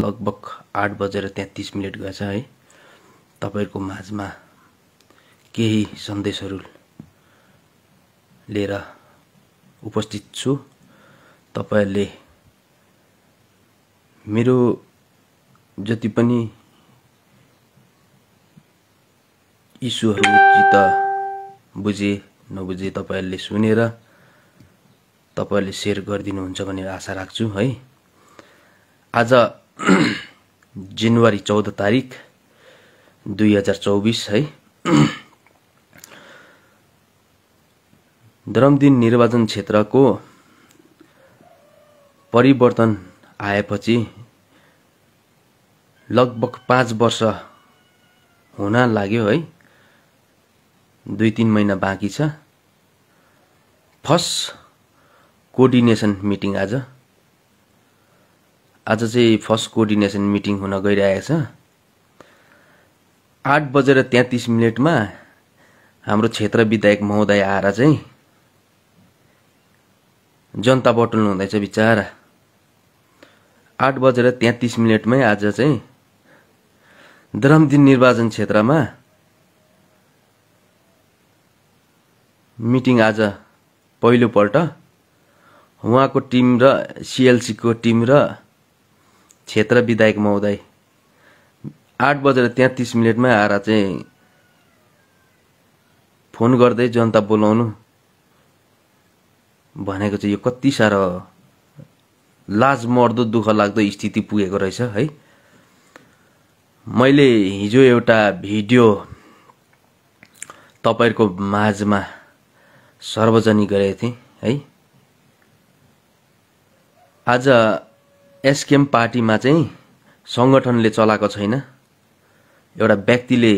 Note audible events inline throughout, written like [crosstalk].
लगभग आठ बजेर तेत्तिस मिनट गएछ है तपाईँहरूको माझमा केही सन्देशहरू लिएर उपस्थित छु तपाईँहरूले मेरो जति पनि इस्युहरू चित बुझे नबुझे तपाईँहरूले सुनेर तपाईँहरूले सेयर गरिदिनुहुन्छ भनेर आशा राख्छु है आज [clears throat] जनवरी चौध तारिक दुई है [clears throat] धरमदिन निर्वाचन क्षेत्रको परिवर्तन आएपछि लगभग पाँच वर्ष हुन लाग्यो है दुई तिन महिना बाँकी छ फर्स्ट कोर्डिनेसन मिटिङ आज आज चाहिँ फर्स्ट कोअर्डिनेसन मिटिङ हुन गइरहेको छ आठ बजेर तेत्तिस मिनटमा हाम्रो क्षेत्र विधायक महोदय आएर चाहिँ जनता बटुल्नु हुँदैछ विचार आठ बजेर तेत्तिस मिनटमै आज चाहिँ दरमदिन निर्वाचन क्षेत्रमा मिटिङ आज पहिलोपल्ट उहाँको टिम र सिएलसीको टिम र क्षेत्र विधायक महोदय आठ बजेर तेत्तिस मिनटमै आएर चाहिँ फोन गर्दै जनता बोलाउनु भनेको चाहिँ यो कति साह्रो लाज मर्दो दुःख लाग्दो स्थिति पुगेको रहेछ है मैले हिजो एउटा भिडियो तपाईँहरूको माझमा सार्वजनिक गरेको थिएँ है आज एसकेएम पार्टीमा चाहिँ सङ्गठनले चलाएको छैन एउटा व्यक्तिले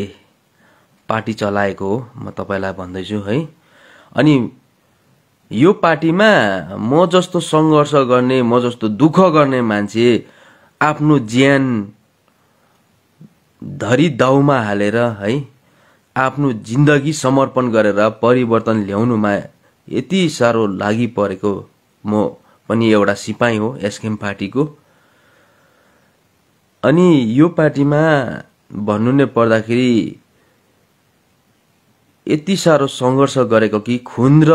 पार्टी चलाएको हो म तपाईँलाई भन्दैछु है अनि यो पार्टीमा म जस्तो सङ्घर्ष गर्ने म जस्तो दुःख गर्ने मान्छे आफ्नो ज्यान धरी दाउमा हालेर है आफ्नो जिन्दगी समर्पण गरेर परिवर्तन ल्याउनुमा यति साह्रो लागि परेको म पनि एउटा सिपाही हो एसकेएम पार्टीको अनि यो पार्टीमा भन्नु नै पर्दाखेरि यति साह्रो सङ्घर्ष गरेको कि खुन र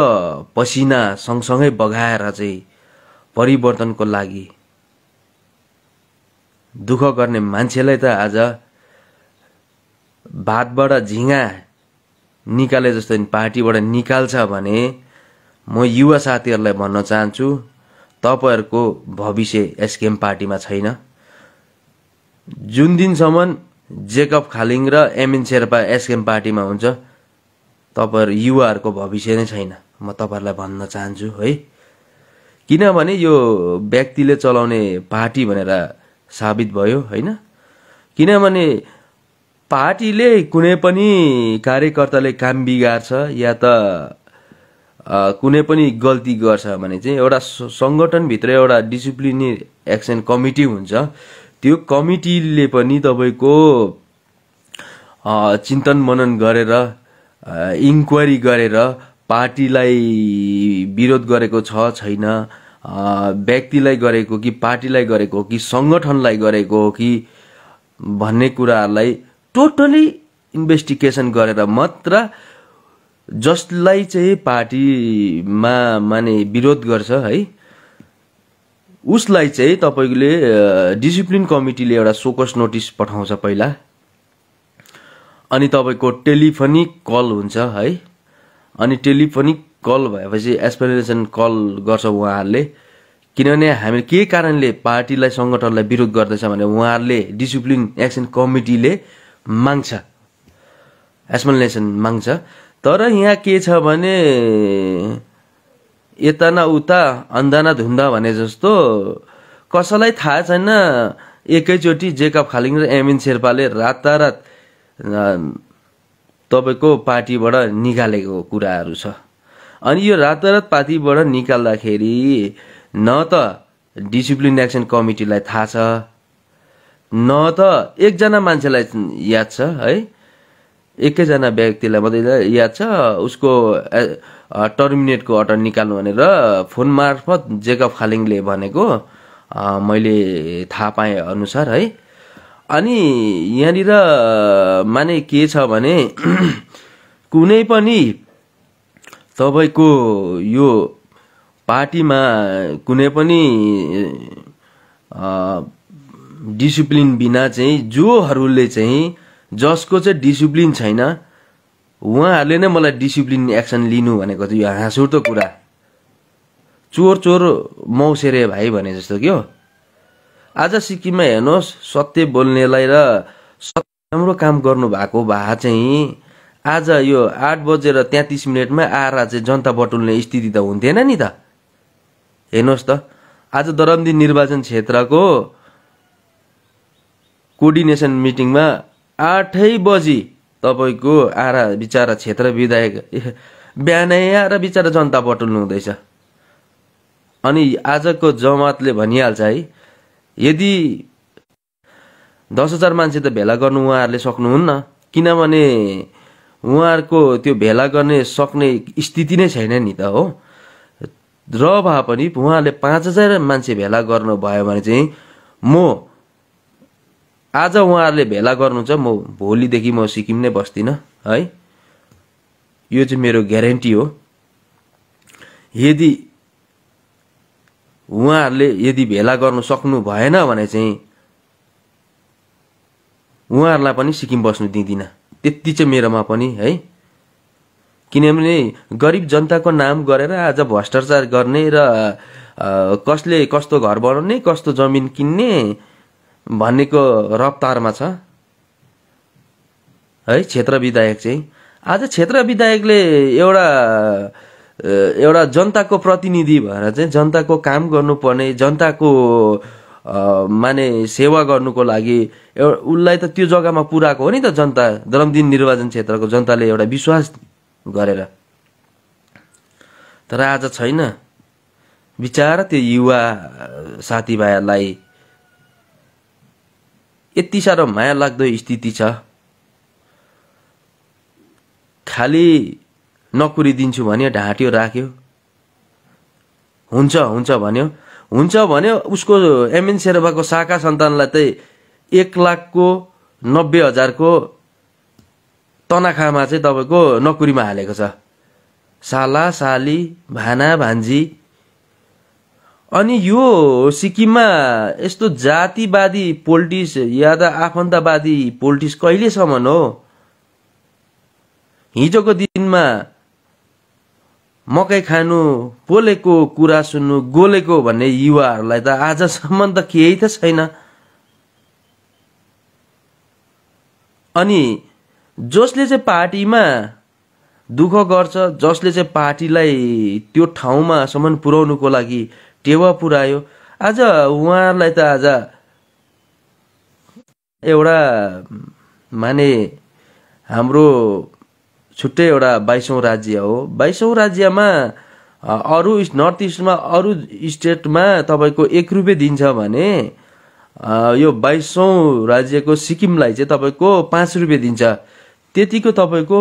पसिना सँगसँगै बगाएर चाहिँ परिवर्तनको लागि दुःख गर्ने मान्छेलाई त आज भातबाट झिङ्गा निकाले जस्तो पार्टीबाट निकाल्छ भने म युवा साथीहरूलाई भन्न चाहन्छु तपाईँहरूको भविष्य एसकेएम पार्टीमा छैन जुन दिनसम्म जेकब खालिङ र एमएन शेर्पा एसकेएम पार्टीमा हुन्छ तपाईँहरू युवाहरूको भविष्य नै छैन म तपाईँहरूलाई भन्न चाहन्छु है किनभने यो व्यक्तिले चलाउने पार्टी भनेर साबित भयो होइन किनभने पार्टीले कुनै पनि कार्यकर्ताले काम बिगार्छ या त कुनै पनि गल्ती गर्छ भने चाहिँ एउटा सङ्गठनभित्र एउटा डिसिप्लिनरी एक्सन कमिटी हुन्छ त्यो कमिटीले पनि तपाईँको चिन्तन मनन गरेर इन्क्वायरी गरेर पार्टीलाई विरोध गरेको छ छैन व्यक्तिलाई गरेको कि पार्टीलाई गरेको कि सङ्गठनलाई गरेको कि भन्ने कुराहरूलाई टोटली इन्भेस्टिगेसन गरेर मात्र जसलाई चाहिँ पार्टीमा माने विरोध गर्छ है उसलाई चाहिँ तपाईँले डिसिप्लिन कमिटीले एउटा सोकस नोटिस पठाउँछ पहिला अनि तपाईँको टेलिफोनिक कल हुन्छ है अनि टेलिफोनिक कल भएपछि एक्सप्लेनेसन कल गर्छ उहाँहरूले किनभने हामी के कारणले पार्टीलाई सङ्गठनलाई विरोध गर्दैछ भने उहाँहरूले डिसिप्लिन एक्सन कमिटीले माग्छ एक्सप्लेनेसन माग्छ तर यहाँ के छ भने यता न उता अन्धा न धुन्दा भने जस्तो कसैलाई थाहा छैन एकैचोटि जेकब खालिङ र एमएन शेर्पाले रातारात तपाईँको पार्टीबाट निकालेको कुराहरू छ अनि यो रातारात पार्टीबाट निकाल्दाखेरि न त डिसिप्लिन एक्सन कमिटीलाई थाहा छ न त एकजना मान्छेलाई याद छ है एकैजना व्यक्तिलाई मात्रै याद छ उसको टर्मिनेटको अर्डर निकाल्नु भनेर फोन मार्फत जेकब खालिङले भनेको मैले थाहा पाएँ अनुसार है अनि यहाँनिर माने के छ भने [clears throat] कुनै पनि तपाईँको यो पार्टीमा कुनै पनि डिसिप्लिन बिना चाहिँ जोहरूले चाहिँ जसको चाहिँ डिसिप्लिन छैन उहाँहरूले नै मलाई डिसिप्लिन एक्सन लिनु भनेको थियो यो हाँसुर्दो कुरा चोर चोर मौसेरे भाइ भने जस्तो के हो आज सिक्किममा हेर्नुहोस् सत्य बोल्नेलाई र सत्य राम्रो काम गर्नु भएको भए चाहिँ आज यो आठ बजेर तेत्तिस मिनटमा आएर चाहिँ जनता बटुल्ने स्थिति त हुन्थेन नि त हेर्नुहोस् त आज दरमदी निर्वाचन क्षेत्रको कोर्डिनेसन मिटिङमा आठै बजी तपाईँको आरा बिचरा क्षेत्र विधायक बिहानै आएर बिचरा जनता बटुल्नु हुँदैछ अनि आजको जमातले भनिहाल्छ है यदि दस हजार मान्छे त भेला गर्नु उहाँहरूले सक्नुहुन्न किनभने उहाँहरूको त्यो भेला गर्ने सक्ने स्थिति नै छैन नि त हो र भए पनि उहाँहरूले पाँच हजार मान्छे भेला गर्नुभयो भने चाहिँ म आज उहाँहरूले भेला गर्नु गर्नुहुन्छ म भोलिदेखि म सिक्किम नै बस्दिनँ है यो चाहिँ मेरो ग्यारेन्टी हो यदि उहाँहरूले यदि भेला गर्नु सक्नु भएन भने चाहिँ उहाँहरूलाई पनि सिक्किम बस्नु दिँदिनँ त्यति चाहिँ मेरोमा पनि है किनभने गरिब जनताको नाम गरेर आज भ्रष्टाचार गर्ने र कसले कस्तो घर बनाउने कस्तो जमिन किन्ने भन्नेको रफ्तारमा छ है क्षेत्र विधायक चाहिँ आज क्षेत्र विधायकले एउटा एउटा जनताको प्रतिनिधि भएर चाहिँ जनताको काम गर्नुपर्ने जनताको माने सेवा गर्नुको लागि एउटा उसलाई त त्यो जग्गामा पुऱ्याएको हो नि त जनता दरमदिन निर्वाचन क्षेत्रको जनताले एउटा विश्वास गरेर तर आज छैन विचार त्यो युवा साथीभाइहरूलाई यति साह्रो माया लाग्दो स्थिति छ खालि नकुरी दिन्छु भन्यो ढाँट्यो राख्यो हुन्छ हुन्छ भन्यो हुन्छ भन्यो उसको एमएन शेर्पाको शाखा सन्तानलाई चाहिँ एक लाखको नब्बे हजारको तनाखामा चाहिँ तपाईँको नोकरीमा हालेको छ साला साली भाना भान्जी अनि यो सिक्किममा यस्तो जातिवादी पोलिटिक्स या त आफन्तवादी पोलिटिक्स कहिलेसम्म हो हिजोको दिनमा मकै खानु पोलेको कुरा सुन्नु गोलेको भन्ने युवाहरूलाई त आजसम्म त केही त छैन अनि जसले चाहिँ पार्टीमा दुःख गर्छ जसले चाहिँ पार्टीलाई त्यो ठाउँमासम्म पुर्याउनुको लागि टेवा पुऱ्यायो आज उहाँलाई त आज एउटा माने हाम्रो छुट्टै एउटा बाइसौँ राज्य हो बाइसौँ राज्यमा अरू नर्थ इस्टमा अरू स्टेटमा तपाईँको एक रुपियाँ दिन्छ भने यो बाइसौँ राज्यको सिक्किमलाई चाहिँ तपाईँको पाँच रुपियाँ दिन्छ त्यतिको तपाईँको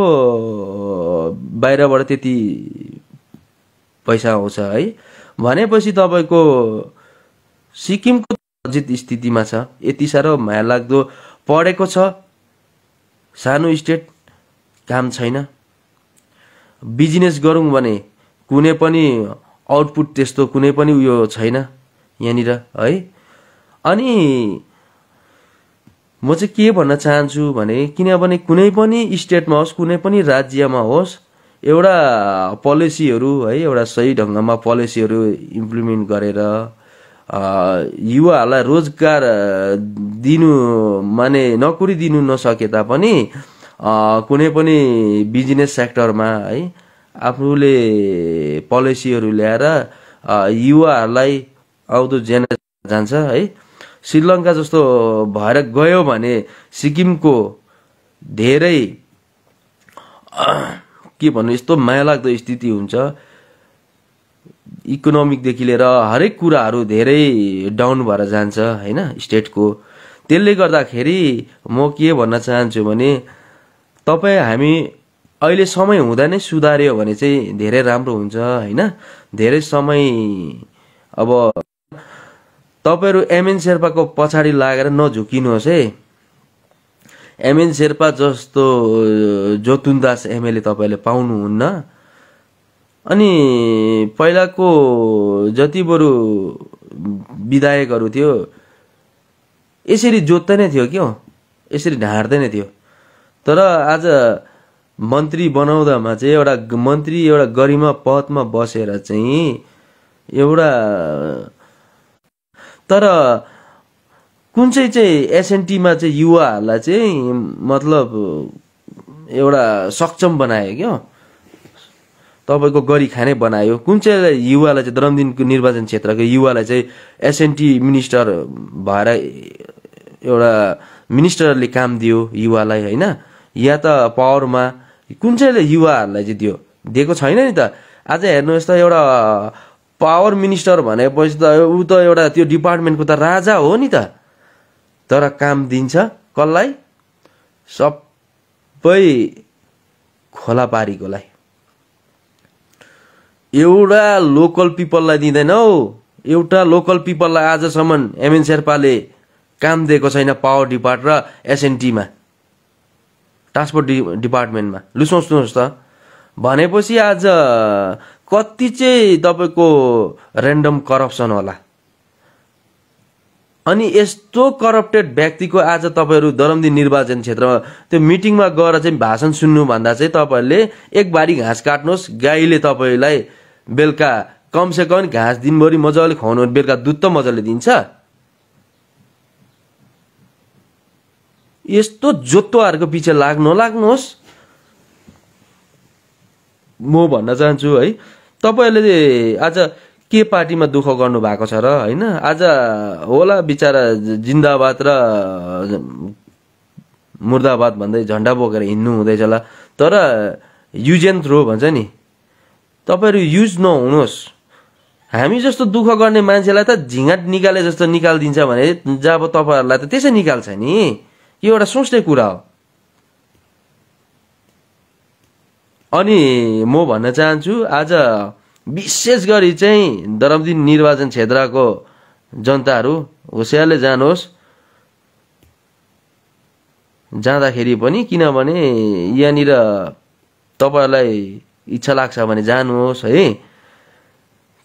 बाहिरबाट त्यति पैसा आउँछ है भनेपछि तपाईँको सिक्किमको अजित स्थितिमा छ यति साह्रो माया लाग्दो पढेको छ सानो स्टेट काम छैन बिजनेस गरौँ भने कुनै पनि आउटपुट त्यस्तो कुनै पनि उयो छैन यहाँनिर है अनि म चाहिँ के भन्न चाहन्छु भने किनभने कुनै पनि स्टेटमा होस् कुनै पनि राज्यमा होस् एउटा पोलिसीहरू है एउटा सही ढङ्गमा पोलिसीहरू इम्प्लिमेन्ट गरेर युवाहरूलाई रोजगार दिनु माने नोकरी दिनु नसके तापनि कुनै पनि बिजनेस सेक्टरमा है आफूले पोलिसीहरू ल्याएर युवाहरूलाई आउँदो जेनेरेसन जान्छ है श्रीलङ्का जस्तो भएर गयो भने सिक्किमको धेरै के भन्नु यस्तो माया लाग्दो स्थिति हुन्छ इकोनोमिकदेखि लिएर हरेक कुराहरू धेरै डाउन भएर जान्छ होइन स्टेटको त्यसले गर्दाखेरि म के भन्न चाहन्छु भने तपाईँ हामी अहिले समय हुँदा नै सुधार्यो भने चाहिँ धेरै राम्रो हुन्छ होइन धेरै समय अब तपाईँहरू एमएन शेर्पाको पछाडि लागेर नझुकिनुहोस् है एमएन शेर्पा जस्तो दास एमएलए तपाईँले पाउनुहुन्न अनि पहिलाको जति बरु विधायकहरू थियो यसरी जोत्दै नै थियो क्या यसरी ढाँट्दै नै थियो तर आज मन्त्री बनाउँदामा चाहिँ एउटा मन्त्री एउटा गरिमा पदमा बसेर चाहिँ एउटा तर कुन चाहिँ चाहिँ एसएनटीमा चाहिँ युवाहरूलाई चाहिँ मतलब एउटा सक्षम बनायो क्या तपाईँको गरी खाने बनायो कुन चाहिँ युवालाई चाहिँ दरमदिनको निर्वाचन क्षेत्रको युवालाई चाहिँ एसएनटी मिनिस्टर भएर एउटा मिनिस्टरले काम दियो युवालाई होइन या त पावरमा कुन चाहिँ युवाहरूलाई चाहिँ दियो दिएको छैन नि त आज हेर्नुहोस् त एउटा पावर मिनिस्टर भनेपछि त ऊ त एउटा त्यो डिपार्टमेन्टको त राजा हो नि त तर काम दिन्छ कसलाई सबै खोलापारीकोलाई एउटा लोकल पिपललाई दिँदैन हौ एउटा लोकल पिपललाई आजसम्म एमएन शेर्पाले काम दिएको छैन पावर डिपार्ट र एसएनटीमा ट्रान्सपोर्ट डि डिपार्टमेन्टमा लु सोच्नुहोस् त भनेपछि आज कति चाहिँ तपाईँको रेन्डम करप्सन होला अनि यस्तो करप्टेड व्यक्तिको आज तपाईँहरू दरम्दी निर्वाचन क्षेत्रमा त्यो मिटिङमा गएर चाहिँ भाषण सुन्नुभन्दा चाहिँ तपाईँहरूले एक बारी घाँस काट्नुहोस् गाईले तपाईँलाई बेलुका कमसे कम घाँस दिनभरि मजाले खुवाउनु बेलुका दुध त मजाले दिन्छ यस्तो जोत्वाहरूको पछि लाग्नु नलाग्नुहोस् म भन्न चाहन्छु है तपाईँहरूले आज के पार्टीमा दुःख गर्नु भएको छ र होइन आज होला बिचरा जिन्दाबाद र मुर्दाबाद भन्दै झन्डा बोकेर हिँड्नु हुँदैछ होला तर युज एन्ड थ्रो भन्छ नि तपाईँहरू युज नहुनुहोस् हामी जस्तो दुःख गर्ने मान्छेलाई त झिँगाट निकाले जस्तो निकालिदिन्छ भने जब तपाईँहरूलाई त त्यसै निकाल्छ नि यो एउटा सोच्ने कुरा हो अनि म भन्न चाहन्छु आज विशेष गरी चाहिँ दरमदिन निर्वाचन क्षेत्रको जनताहरू होसियारले जानुहोस् जाँदाखेरि पनि किनभने यहाँनिर तपाईँहरूलाई इच्छा लाग्छ भने जानुहोस् है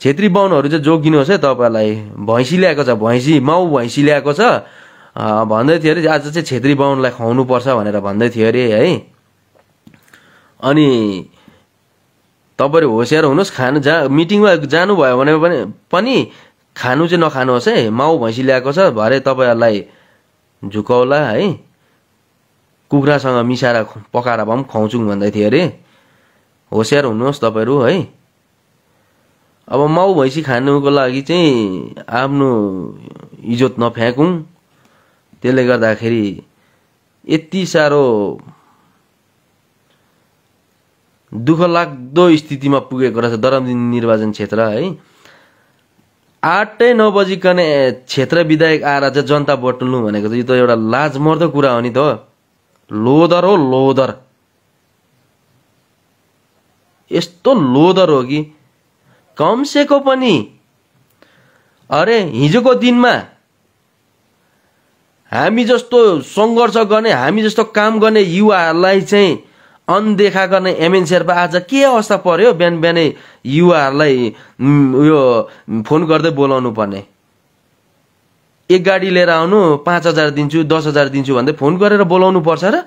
छेत्री बाहुनहरू चाहिँ जोगिनुहोस् है तपाईँहरूलाई भैँसी ल्याएको छ भैँसी माउ भैँसी ल्याएको छ भन्दै थियो अरे आज चाहिँ छेत्री बाहुनलाई पर्छ भनेर भन्दै थियो अरे है अनि तपाईँहरू होसियार हुनुहोस् खानु जा मिटिङमा जानुभयो भने पनि खानु चाहिँ नखानुहोस् है माउ भैँसी ल्याएको छ भरे तपाईँहरूलाई झुकाउला है कुखुरासँग मिसाएर पकाएर भए पनि खुवाउँछौँ भन्दै थियो अरे होसियार हुनुहोस् तपाईँहरू है अब माउ भैँसी खानुको लागि चाहिँ आफ्नो इज्जत नफ्याँकौँ त्यसले गर्दाखेरि यति साह्रो दुःखलाग्दो स्थितिमा पुगेको रहेछ दरमदिन निर्वाचन क्षेत्र है आठै नौ बजीकन क्षेत्र विधायक आएर चाहिँ जनता बटुल्नु भनेको चाहिँ यो त एउटा लाजमर्दो कुरा हो नि त लोदर हो लोदर यस्तो लोदर हो कि कमसेको पनि अरे हिजोको दिनमा हामी जस्तो सङ्घर्ष गर्ने हामी जस्तो काम गर्ने युवाहरूलाई चाहिँ अनदेखा गर्ने एमएन शेर्पा आज के अवस्था पर्यो बिहान बिहानै युवाहरूलाई उयो फोन गर्दै बोलाउनु पर्ने एक गाडी लिएर आउनु पाँच हजार दिन्छु दस हजार दिन्छु भन्दै फोन गरेर बोलाउनु पर्छ र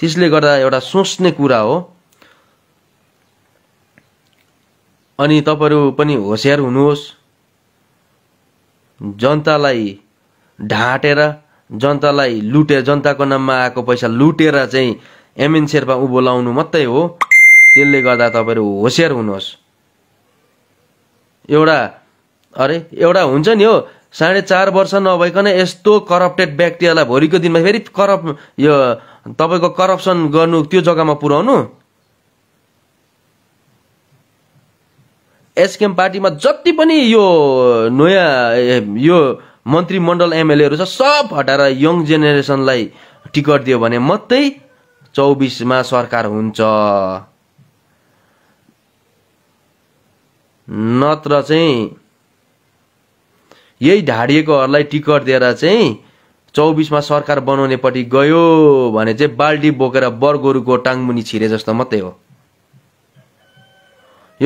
त्यसले गर्दा एउटा सोच्ने कुरा हो अनि तपाईँहरू पनि होसियार हुनुहोस् जनतालाई ढाँटेर जनतालाई लुटेर जनताको नाममा आएको पैसा लुटेर चाहिँ एमएन शेर्पा उँभो लाउनु मात्रै हो त्यसले गर्दा तपाईँहरू होसियार हुनुहोस् एउटा अरे एउटा हुन्छ नि हो साढे चार वर्ष नभइकन यस्तो करप्टेड व्यक्तिहरूलाई भोलिको दिनमा फेरि करप यो तपाईँको करप्सन गर्नु त्यो जग्गामा पुर्याउनु एसकेएम पार्टीमा जति पनि यो नयाँ यो मन्त्रीमण्डल एमएलएहरू छ सब हटाएर यङ जेनेरेसनलाई टिकट दियो भने मात्रै चौबिसमा सरकार हुन्छ नत्र चाहिँ यही ढाडिएकोहरूलाई टिकट दिएर चाहिँ चौबिसमा सरकार बनाउनेपट्टि गयो भने चाहिँ बाल्टी बोकेर बरगोरुको टाङमुनि छिरे जस्तो मात्रै हो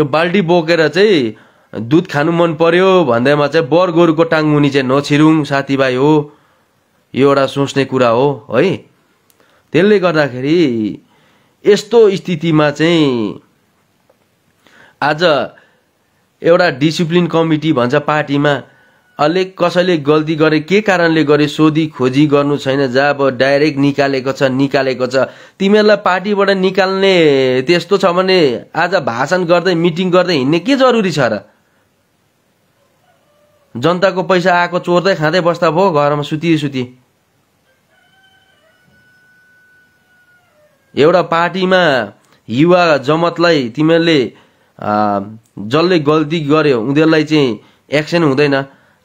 यो बाल्टी बोकेर चाहिँ दुध खानु मन पर्यो भन्दैमा चाहिँ बर गोरुको टाङमुनि चाहिँ नछिरुङ साथीभाइ हो यो एउटा सोच्ने कुरा हो है त्यसले गर्दाखेरि यस्तो स्थितिमा चाहिँ आज एउटा डिसिप्लिन कमिटी भन्छ पार्टीमा अलिक कसैले गल्ती गरे के कारणले गरे सोधी खोजी गर्नु छैन जहाँ अब डाइरेक्ट निकालेको छ निकालेको छ तिमीहरूलाई पार्टीबाट निकाल्ने त्यस्तो छ भने आज भाषण गर्दै मिटिङ गर्दै हिँड्ने के जरुरी छ र जनताको पैसा आएको चोर्दै खाँदै बस्दा भयो घरमा सुती सुती एउटा पार्टीमा युवा जमतलाई तिमीहरूले जसले गल्ती गर्यो उनीहरूलाई चाहिँ एक्सन हुँदैन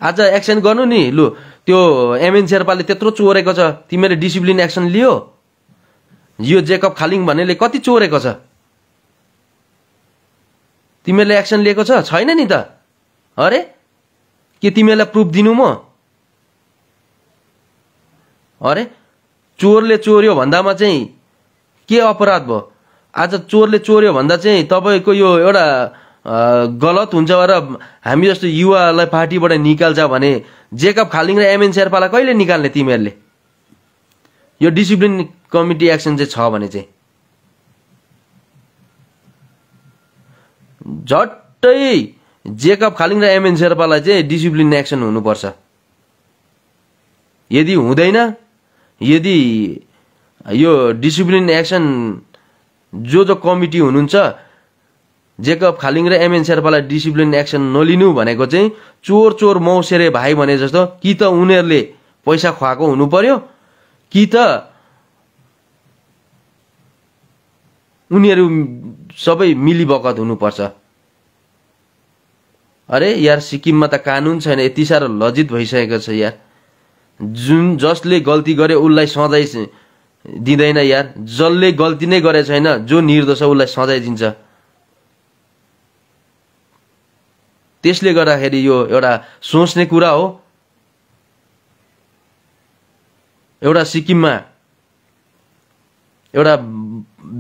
आज एक्सन गर्नु नि लु त्यो एमएन शेर्पाले त्यत्रो चोरेको छ तिमीहरूले डिसिप्लिन एक्सन लियो यो जेकब खालिङ भन्नेले कति चोरेको छ तिमीहरूले एक्सन लिएको छ छैन नि त अरे के तिमीलाई प्रुफ दिनु म अरे चोरले चोर्यो भन्दामा चाहिँ के अपराध भयो आज चोरले चोर्यो भन्दा चाहिँ तपाईँको यो एउटा गलत हुन्छ र हामी जस्तो युवालाई पार्टीबाट निकाल्छ भने जेकब खालिङ र एमएन शेर्पालाई कहिले निकाल्ने तिमीहरूले यो डिसिप्लिन कमिटी एक्सन चाहिँ छ भने चाहिँ झट्टै जेकब खालिङ र एमएन शेर्पालाई चाहिँ डिसिप्लिन एक्सन हुनुपर्छ यदि हुँदैन यदि यो डिसिप्लिन एक्सन जो जो कमिटी हुनुहुन्छ जेकब खालिङ र एमएन शेर्पालाई डिसिप्लिन एक्सन नलिनु भनेको चाहिँ चोर चोर मौसेरे भाइ भने जस्तो कि त उनीहरूले पैसा खुवाएको हुनु पर्यो कि त उनीहरू सबै मिलिबकत हुनुपर्छ अरे यार सिक्किममा त कानुन छैन यति साह्रो लजित भइसकेको छ यार जुन जसले गल्ती गरे उसलाई सजाय दिँदैन यार जसले गल्ती नै गरेको छैन जो निर्दोष उसलाई सजाय दिन्छ त्यसले गर्दाखेरि यो एउटा सोच्ने कुरा हो एउटा सिक्किममा एउटा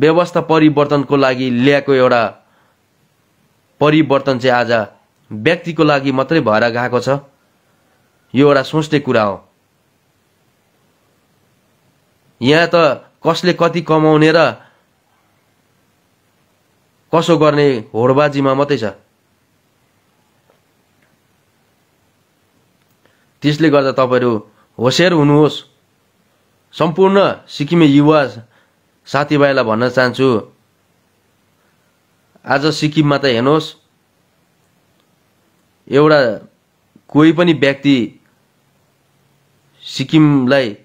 व्यवस्था परिवर्तनको लागि ल्याएको एउटा परिवर्तन चाहिँ आज व्यक्तिको लागि मात्रै भएर गएको छ यो एउटा सोच्ने कुरा हो यहाँ त कसले कति कमाउने र कसो गर्ने होडबाजीमा मात्रै छ त्यसले गर्दा तपाईँहरू होसियार हुनुहोस् सम्पूर्ण सिक्किमे युवा साथीभाइलाई भन्न चाहन्छु आज सिक्किममा त हेर्नुहोस् एउटा कोही पनि व्यक्ति सिक्किमलाई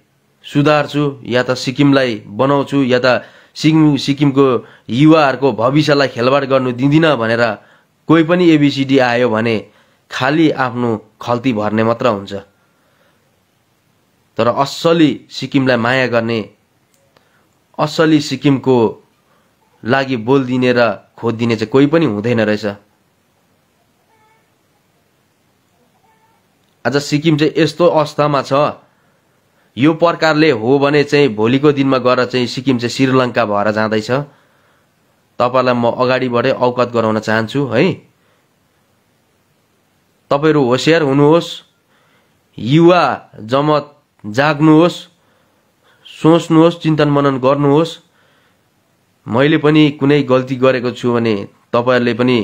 सुधार्छु या त सिक्किमलाई बनाउँछु या त सिक्किम सिक्किमको युवाहरूको भविष्यलाई खेलवाड गर्नु दिँदिनँ भनेर कोही पनि एबिसिडी आयो भने खालि आफ्नो खल्ती भर्ने मात्र हुन्छ तर असली सिक्किमलाई माया गर्ने असली सिक्किमको लागि बोलिदिने र खोजिदिने चाहिँ कोही पनि हुँदैन रहेछ आज सिक्किम चाहिँ यस्तो अवस्थामा छ यो प्रकारले हो भने चाहिँ भोलिको दिनमा गएर चाहिँ सिक्किम चाहिँ श्रीलङ्का भएर जाँदैछ तपाईँलाई म अगाडिबाटै अवगत गराउन चाहन्छु है तपाईँहरू होसियार हुनुहोस् युवा जमत जाग्नुहोस् सोच्नुहोस् चिन्तन मनन गर्नुहोस् मैले पनि कुनै गल्ती गरेको छु भने तपाईँहरूले पनि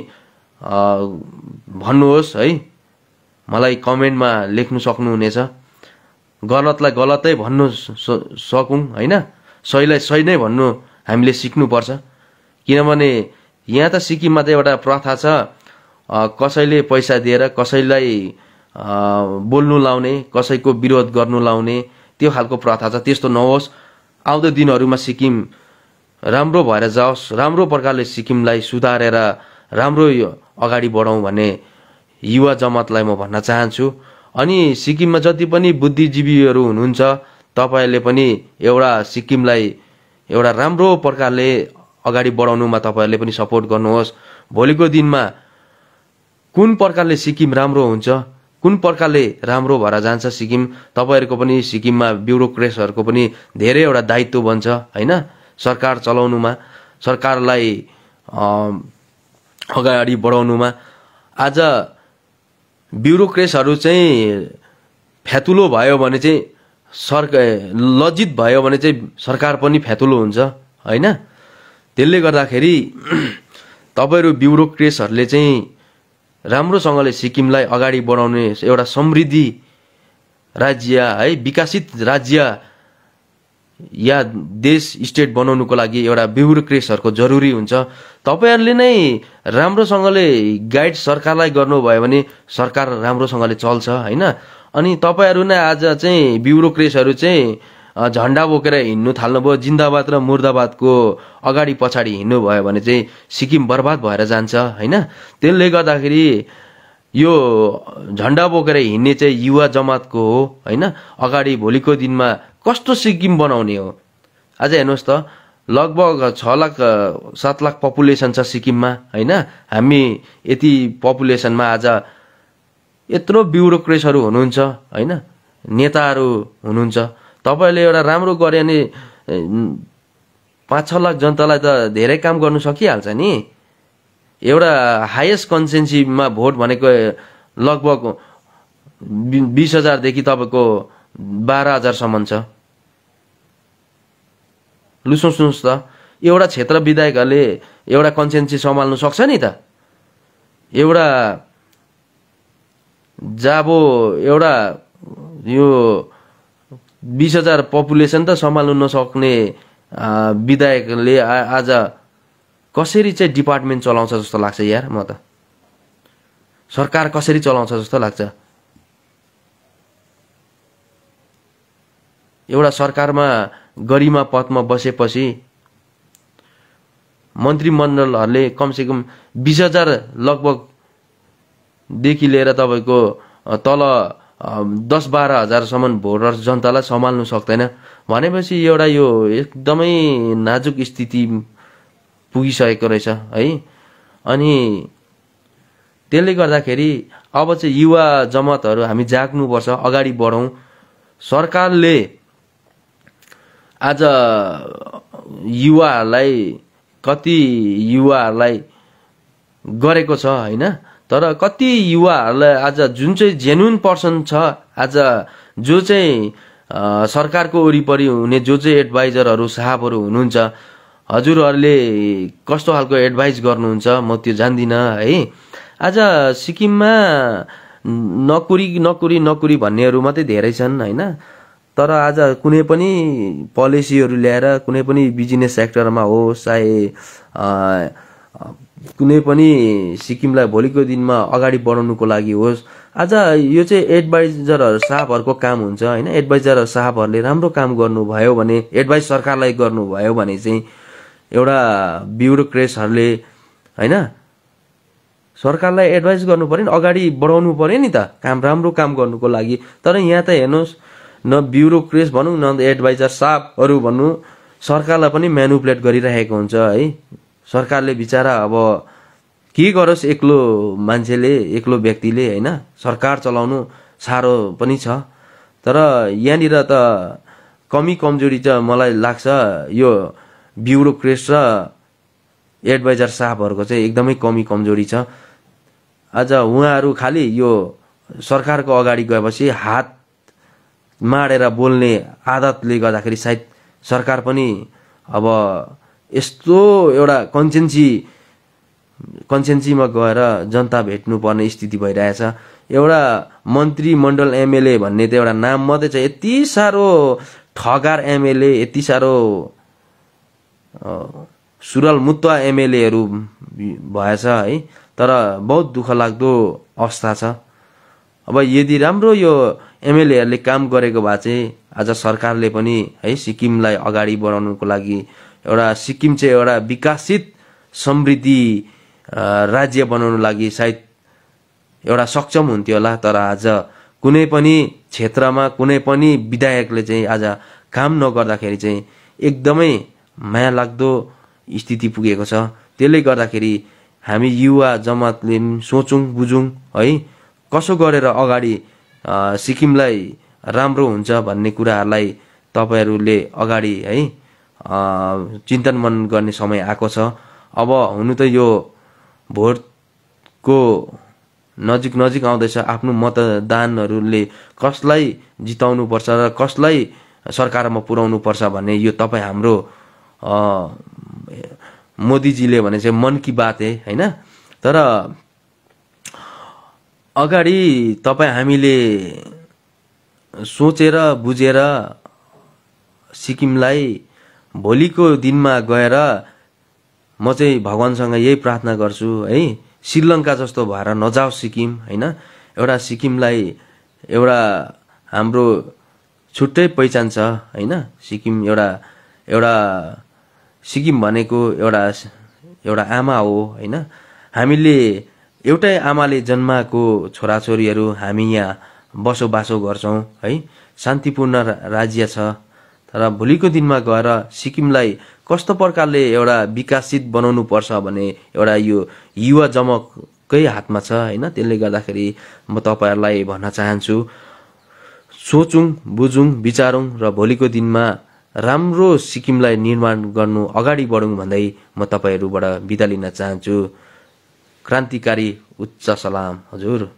भन्नुहोस् है मलाई कमेन्टमा लेख्नु सक्नुहुनेछ गलतलाई गलतै भन्नु सकौँ होइन सहीलाई सही नै भन्नु हामीले सिक्नुपर्छ किनभने यहाँ त सिक्किममा त एउटा प्रथा छ कसैले पैसा दिएर कसैलाई बोल्नु लाउने कसैको विरोध गर्नु लाउने त्यो खालको प्रथा छ त्यस्तो नहोस् आउँदो दिनहरूमा सिक्किम राम्रो भएर जाओस् राम्रो प्रकारले सिक्किमलाई सुधारेर राम्रो अगाडि बढाउँ भन्ने युवा जमातलाई म भन्न चाहन्छु अनि सिक्किममा जति पनि बुद्धिजीवीहरू हुनुहुन्छ तपाईँले पनि एउटा सिक्किमलाई एउटा राम्रो प्रकारले अगाडि बढाउनुमा तपाईँहरूले पनि सपोर्ट गर्नुहोस् भोलिको दिनमा कुन प्रकारले सिक्किम राम्रो हुन्छ कुन प्रकारले राम्रो भएर जान्छ सिक्किम तपाईँहरूको पनि सिक्किममा ब्युरोक्रेसहरूको पनि धेरै एउटा दायित्व बन्छ होइन सरकार चलाउनुमा सरकारलाई अगाडि बढाउनुमा आज ब्युरोक्रेसहरू चाहिँ फ्यातुलो भयो भने चाहिँ सर लज्जित भयो भने चाहिँ सरकार पनि फ्यातुलो हुन्छ होइन त्यसले गर्दाखेरि [clears throat] तपाईँहरू ब्युरोक्रेसहरूले चाहिँ राम्रोसँगले सिक्किमलाई अगाडि बढाउने एउटा समृद्धि राज्य है विकसित राज्य या देश स्टेट बनाउनुको लागि एउटा ब्युरोक्रेसहरूको जरुरी हुन्छ तपाईँहरूले नै राम्रोसँगले गाइड सरकारलाई गर्नुभयो भने सरकार राम्रोसँगले चल्छ होइन अनि तपाईँहरू नै आज चाहिँ ब्युरोक्रेसहरू चाहिँ झन्डा बोकेर हिँड्नु थाल्नुभयो जिन्दाबाद र मुर्दाबादको अगाडि पछाडि हिँड्नु भयो भने चाहिँ सिक्किम बर्बाद भएर जान्छ होइन त्यसले गर्दाखेरि यो झन्डा बोकेर हिँड्ने चाहिँ युवा जमातको हो होइन अगाडि भोलिको दिनमा कस्तो सिक्किम बनाउने हो आज हेर्नुहोस् त लगभग छ लाख सात लाख पपुलेसन छ सिक्किममा होइन हामी यति पपुलेसनमा आज यत्रो ब्युरोक्रेट्सहरू हुनुहुन्छ होइन नेताहरू हुनुहुन्छ तपाईँले एउटा राम्रो गऱ्यो भने पाँच छ लाख जनतालाई त धेरै काम गर्नु सकिहाल्छ नि एउटा हाइएस्ट कन्सेन्सीमा भोट भनेको लगभग बिस हजारदेखि तपाईँको बाह्र हजारसम्म छ लु सोच्नुहोस् त एउटा क्षेत्र विधायकहरूले एउटा कन्सेन्सी सम्हाल्नु सक्छ नि त एउटा जाबो एउटा यो बिस हजार पपुलेसन त सम्हाल्नु नसक्ने विधायकले आज कसरी चाहिँ डिपार्टमेन्ट चलाउँछ जस्तो लाग्छ यार म त सरकार कसरी चलाउँछ जस्तो लाग्छ एउटा सरकारमा गरिमा पदमा बसेपछि मन्त्रीमण्डलहरूले कमसेकम बिस हजार लगभगदेखि लिएर तपाईँको तल दस बाह्र हजारसम्म भोटर जनतालाई सम्हाल्नु सक्दैन भनेपछि एउटा यो एकदमै नाजुक स्थिति पुगिसकेको रहेछ है अनि त्यसले गर्दाखेरि अब चाहिँ युवा जमतहरू हामी जाग्नुपर्छ अगाडि बढौँ सरकारले आज युवाहरूलाई कति युवाहरूलाई गरेको छ होइन तर कति युवाहरूलाई आज जुन चाहिँ जेन्युन पर्सन छ आज जो चाहिँ सरकारको वरिपरि हुने जो चाहिँ एडभाइजरहरू साहबहरू हुनुहुन्छ हजुरहरूले कस्तो खालको एडभाइस गर्नुहुन्छ म त्यो जान्दिनँ है आज सिक्किममा नकुरी नकुरी नकुरी भन्नेहरू मात्रै धेरै छन् होइन तर आज कुनै पनि पोलिसीहरू ल्याएर कुनै पनि बिजनेस सेक्टरमा होस् चाहे कुनै पनि सिक्किमलाई भोलिको दिनमा अगाडि बढाउनुको लागि होस् आज यो चाहिँ एडभाइजरहरू साहबहरूको काम हुन्छ होइन एडभाइजर साहबहरूले राम्रो काम गर्नुभयो भने एडभाइस सरकारलाई गर्नुभयो भने चाहिँ एउटा ब्युरोक्रेसहरूले होइन सरकारलाई एडभाइस गर्नु पऱ्यो नि अगाडि बढाउनु पऱ्यो नि त काम राम्रो काम गर्नुको लागि तर यहाँ त हेर्नुहोस् न ब्युरोक्रेस भनौँ न एडभाइजर साफहरू भन्नु सरकारलाई पनि म्यानुपुलेट गरिरहेको हुन्छ है सरकारले बिचरा अब के गरोस् एक्लो मान्छेले एक्लो व्यक्तिले होइन सरकार चलाउनु साह्रो पनि छ तर यहाँनिर त कमी कमजोरी त मलाई लाग्छ यो ब्युरोक्रेस र एडभाइजर साहबहरूको चाहिँ एकदमै कमी कमजोरी छ आज उहाँहरू खालि यो सरकारको अगाडि गएपछि हात माडेर बोल्ने आदतले गर्दाखेरि सायद सरकार पनि अब यस्तो एउटा कन्सेन्सी कन्सेन्सीमा गएर जनता भेट्नुपर्ने स्थिति भइरहेछ एउटा मन्त्रीमण्डल एमएलए भन्ने त एउटा नाम मात्रै छ यति साह्रो ठगार एमएलए यति साह्रो सुरल मुत्वा एमएलएहरू भएछ है तर बहुत दुःख लाग्दो अवस्था छ अब यदि राम्रो यो एमएलएहरूले काम गरेको भए चाहिँ आज सरकारले पनि है सिक्किमलाई अगाडि बढाउनुको लागि एउटा सिक्किम चाहिँ एउटा विकसित समृद्धि राज्य बनाउनु लागि सायद एउटा सक्षम हुन्थ्यो होला तर आज कुनै पनि क्षेत्रमा कुनै पनि विधायकले चाहिँ आज काम नगर्दाखेरि चाहिँ एकदमै माया लाग्दो स्थिति पुगेको छ त्यसले गर्दाखेरि हामी युवा जमातले पनि सोचौँ बुझौँ है कसो गरेर अगाडि सिक्किमलाई राम्रो हुन्छ भन्ने कुराहरूलाई तपाईँहरूले अगाडि है चिन्तन मन गर्ने समय आएको छ अब हुनु त यो भोटको नजिक नजिक आउँदैछ आफ्नो मतदानहरूले कसलाई जिताउनु पर्छ र कसलाई सरकारमा पुर्याउनु पर्छ भन्ने यो तपाईँ हाम्रो मोदीजीले भने चाहिँ मन कि बात है होइन तर अगाडि तपाईँ हामीले सोचेर बुझेर सिक्किमलाई भोलिको दिनमा गएर म चाहिँ भगवान्सँग यही प्रार्थना गर्छु है श्रीलङ्का जस्तो भएर नजाओस् सिक्किम होइन एउटा सिक्किमलाई एउटा हाम्रो छुट्टै पहिचान छ होइन सिक्किम एउटा एउटा सिक्किम भनेको एउटा एउटा आमा हो होइन हामीले एउटै आमाले जन्माएको छोराछोरीहरू हामी यहाँ बसोबासो गर्छौँ है शान्तिपूर्ण राज्य छ तर भोलिको दिनमा गएर सिक्किमलाई कस्तो प्रकारले एउटा विकसित बनाउनु पर्छ भने एउटा यो युवा जमकै हातमा छ होइन त्यसले गर्दाखेरि म तपाईँहरूलाई भन्न चाहन्छु सोचौँ बुझौँ विचारौँ र भोलिको दिनमा राम्रो सिक्किमलाई निर्माण गर्नु अगाडि बढौँ भन्दै म तपाईँहरूबाट बिदा लिन चाहन्छु क्रान्तिकारी उच्च सलाम हजुर